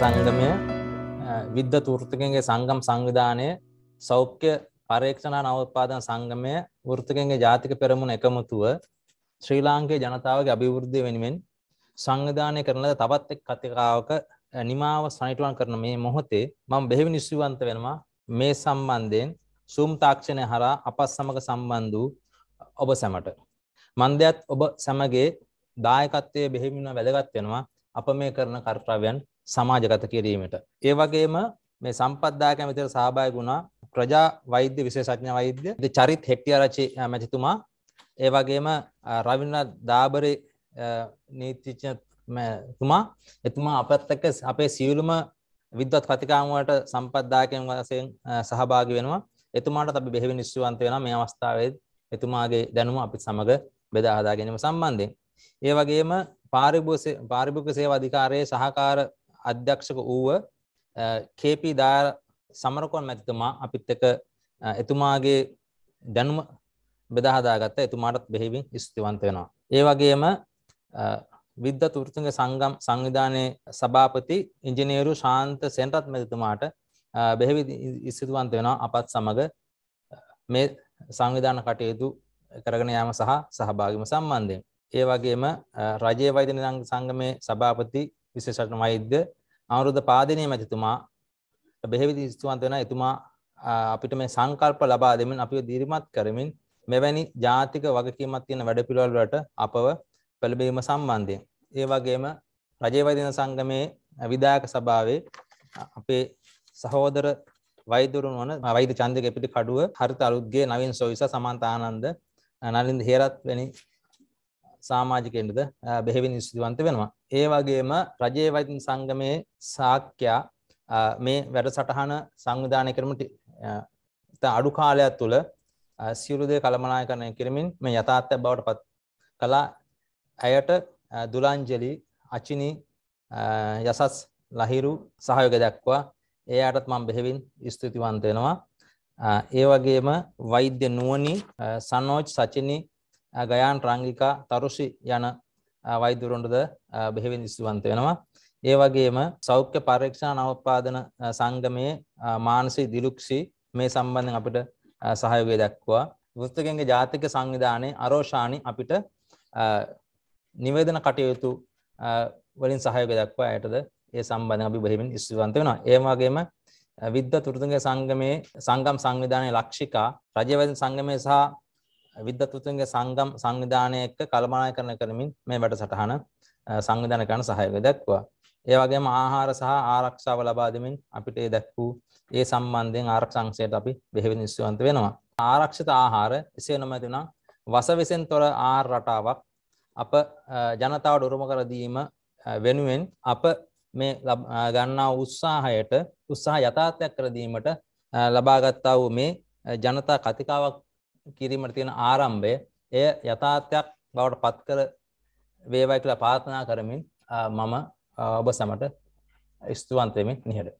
සංගමය විද්ධ තෘර්තිකගේ සංගම් සංවිධානය සෞඛ්‍ය පරේක්ෂණ නවපාදන සංගමය වෘර්තිකගේ ජාතික පෙරමුණ එකමුතුව ශ්‍රී ලාංකේ ජනතාවගේ අභිවෘද්ධය වෙනුවෙන් සංවිධානය කරනලද තවත් එක් කතිකාවක නිමාව සනිටුවන් කරන මේ මොහොතේ මම බෙහිවි නිස්වන්ත වෙනවා මේ සම්බන්ධයෙන් සුම් තාක්ෂණය හරා අපත් සමඟ සම්බන්ධ වූ ඔබ සැමට. මන්දයත් ඔබ සැමගේ දායකත්වය බෙහිමිුණ වැදගත් වෙනවා අප මේ කරන කර්ට්‍රවයන් සමාජගත කිරීමට. ඒ වගේම මේ සම්පද්දායකයන් විතර සහභාගී වුණා ප්‍රජා වෛද්‍ය විශේෂඥ වෛද්‍ය චරිත් හෙට්ටිආරච්චි මැතිතුමා ඒ වගේම රවින්ද්‍රනාත් දාබරේ නීතිඥතුමා එතුමා අපත් එක්ක අපේ සියලුම විද්වත් කතිකාම් වලට සම්පත්දායකයන් වශයෙන් සහභාගී වෙනවා. එතුමාටත් අපි බෙහෙවින් නිස්සුවන්ත වෙනවා මේ අවස්ථාවේ එතුමාගේ දැනුම අපිත් සමග බෙදා හදා ගැනීම සම්බන්ධයෙන්. ඒ වගේම පාරිභෝගික සේවා අධිකාරියේ සහකාර අධ්‍යක්ෂක වූව කේපී දාර සමරකොන් මැතිතුමා අපිත් එක එතුමාගේ දැනුම බෙදහදාගත්ත එතුමාටත් බෙහිවින් ස්තිවන්ත වෙනවා. ඒ වගේම විද්ධ තුෘතුන්ගේ සංගම් සංවිධානය සභාපති ඉංජිනේරු ශාන්ත සෙන්ටත් මැතිතුමාට බෙහෙවි ඉස්සිතුවන්ත වෙනවා අපත් සමඟ මේ සංවිධාන කටයුතු කරගෙන යාම සහ සහභාගිම සම්බන්ධයෙන්. ඒ වගේම රජය වෛද නිදං සංගමය සභාපති විශේෂඥ වෛද්‍ය අනුරුද්ධ පාදිනී මැතිතුමා බෙහෙවිදි ස්තුවන්ත වෙන එතුමා අපිට මේ සංකල්ප ලබා දෙමින් අපිව දිරිමත් කරමින් මෙවැනි ජාතික වගකීමක් තියෙන වැඩපිළිවෙල වලට අපව පෙළඹීම සම්බන්ධයෙන් ඒ වගේම රජයේ වෛද්‍යන සංගමේ විධායක සභාවේ අපේ සහෝදර වෛදුරුන් වන වෛද්‍ය චන්දක පිටි කඩුව හරිත අලුත්ගේ නවින් සොවිස සමන්ත ආනන්ද නලින්ද හේරත් වැනි සාමාජිකයන්ටද බෙහෙවින් ස්තුතිවන්ත වෙනවා. ඒ වගේම රජයේ වෛද්‍ය සංගමයේ සාක්්‍යයා මේ වැඩසටහන සංවිධානය කරමට අඩු කාලයක් තුළ සියුරුදය කළමනායකරණය කිරමින් මේ යථාත්‍ය බවට පත් කලා ඇයට දුලංජලි අචිනි යසස් ලහිරු සහයෝග දක්වා ඒ අයටත් මං බෙහෙවින් ස්තුතිවන්තයෙනවා ඒ වගේම වෛද්‍ය නුවනි සනෝජ් සචිනි ගයාන් රංගිකා තරුෂි යන වෛදුරොන්ටද බෙහෙවින් ස්තුවන්ත වෙනවා. ඒ වගේම සෞඛ්‍ය පරීක්ෂණ නවපාදන සංගමයේ මානසි දිලුක්ෂි මේ සම්බන්ධයෙන් අපිට සහයෝගය දක්වා වෘත්තකෙන්ගේ ජාතික සංවිධානයේ අරෝෂාණි අපිට නිවේදන කටයුතු වලින් සහයෝගය දක්වා ඇයටද ඒ සම්බන්ධයෙන් අපි බෙහෙවින් ස්තුවන්ත වෙනවා. ඒ වගේම විද්ධ තුරුතුංග සංගමයේ සංගම් සංවිධානයේ ලක්ෂිකා රජවැදි සංගමයේ සහ විද්‍යත්තුතුන්ගේ සංගම් සංවිධානය එක්ක කළමනාකරණය කරමින් මේ වැඩසටහන සංවිධාන කරන සහයෝගය දක්වා. ඒ වගේම ආහාර සහ ආරක්ෂාව ලබා දෙමින් අපිට ඒ දැක් වූ ඒ සම්බන්ධයෙන් ආරක්ෂංශයට අපි බෙහෙවින් නිස්සුවන්ත වෙනවා. ආරක්ෂිත ආහාර එසේ නොමැතිනම් වසවිසෙන් තොර ආහාර රටාවක් අප ජනතාවට උරුම කර දීම වෙනුවෙන් අප මේ ගන්නා උත්සාහයට උත්සාහ යථාර්ථයක් කර දීමට ලබාගත්තා වූ මේ ජනතා කතිකාවක් කිරීමට තියෙන ආරම්භය එය යථාර්ථයක් බවට පත් කර වේවයි කියලා පාර්ථනා කරමින් මම ඔබ සමට ස්තුවන්තයමින් නිහට